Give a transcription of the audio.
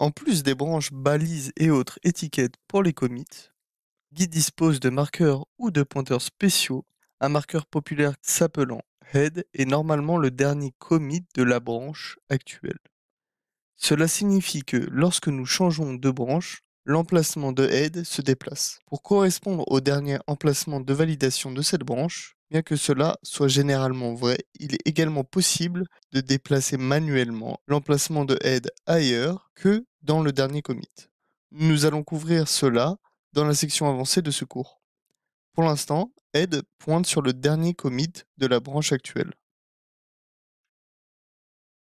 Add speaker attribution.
Speaker 1: En plus des branches, balises et autres étiquettes pour les commits, Git dispose de marqueurs ou de pointeurs spéciaux, un marqueur populaire s'appelant head est normalement le dernier commit de la branche actuelle. Cela signifie que lorsque nous changeons de branche, l'emplacement de head se déplace pour correspondre au dernier emplacement de validation de cette branche. Bien que cela soit généralement vrai, il est également possible de déplacer manuellement l'emplacement de head ailleurs que dans le dernier commit. Nous allons couvrir cela dans la section avancée de ce cours. Pour l'instant, Ed pointe sur le dernier commit de la branche actuelle.